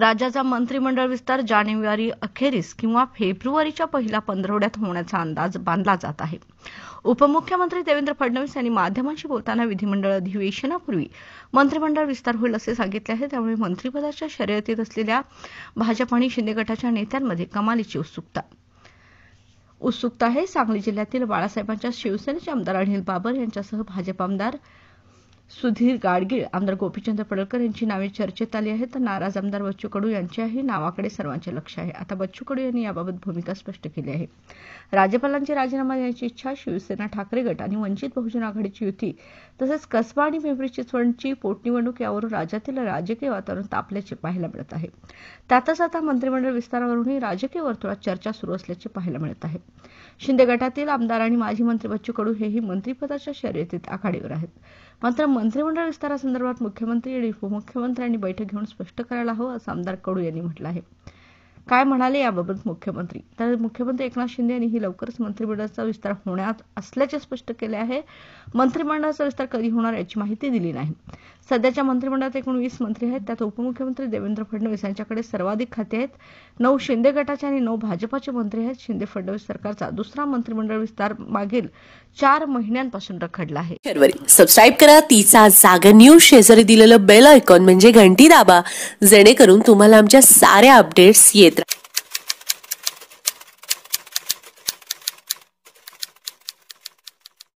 राज्याचा मंत्रिमंडळ विस्तार जानेवारी अखेरीस किंवा फेब्रुवारीच्या पहिल्या पंधरवड्यात होण्याचा अंदाज बांधला जात आहे उपमुख्यमंत्री देवेंद्र फडणवीस यांनी माध्यमांशी बोलताना विधिमंडळ अधिवेशनापूर्वी मंत्रिमंडळ विस्तार होईल असे सांगितले आहे त्यामुळे मंत्रिपदाच्या शर्यतीत असलेल्या भाजप आणि शिंदे गटाच्या नेत्यांमध्ये कमालीची उत्सुकता उत्सुकता आहे सांगली जिल्ह्यातील बाळासाहेबांच्या शिवसेनेचे आमदार अनिल बाबर यांच्यासह भाजप आमदार सुधीर गाडगीळ आमदार गोपीचंद पडळकर यांची नावे चर्चेत आली आहेत तर नाराज आमदार बच्चू कडू यांच्याही नावाकडे सर्वांचे लक्ष आहे आता बच्चू कडू यांनी याबाबत भूमिका स्पष्ट केली आहे राज्यपालांचे राजीनामा देण्याची इच्छा शिवसेना ठाकरे गट आणि वंचित बहुजन आघाडीची युती तसंच कसबा आणि पिंपरी चिंचवडची पोटनिवडणूक यावरून राज्यातील राजकीय वातावरण तापल्याचे पाहायला मिळत आहे त्यातच आता मंत्रिमंडळ विस्तारावरूनही राजकीय वर्तुळात चर्चा सुरू असल्याचे पाहायला मिळत आहे शिंदे गटातील आमदार आणि माजी मंत्री बच्चू कडू हेही मंत्रिपदाच्या शर्यतीत आघाडीवर आहेत मात्र मंत्रिमंडळ विस्तारासंदर्भात मुख्यमंत्री आणि उपमुख्यमंत्र्यांनी बैठक घेऊन स्पष्ट करायला हवं असं आमदार कडू यांनी म्हटलं आहे काय म्हणाले याबाबत मुख्यमंत्री तर मुख्यमंत्री एकनाथ शिंदे यांनी ही लवकरच मंत्रिमंडळाचा विस्तार होणार असल्याचे स्पष्ट केले आहे मंत्रिमंडळाचा विस्तार कधी होणार याची माहिती दिली नाही सध्याच्या मंत्रिमंडळात एकूण वीस मंत्री आहेत त्यात उपमुख्यमंत्री देवेंद्र फडणवीस यांच्याकडे सर्वाधिक खाते आहेत नऊ शिंदे गटाचे आणि नऊ भाजपाचे मंत्री आहेत शिंदे फडणवीस सरकारचा दुसरा मंत्रिमंडळ विस्तार मागील चार महिन्यांपासून रखडला आहे सबस्क्राईब करा तिचा जागर न्यूज शेजारी दिलेलं बेल आयकॉन म्हणजे घंटी दाबा जेणेकरून तुम्हाला आमच्या साऱ्या अपडेट्स येत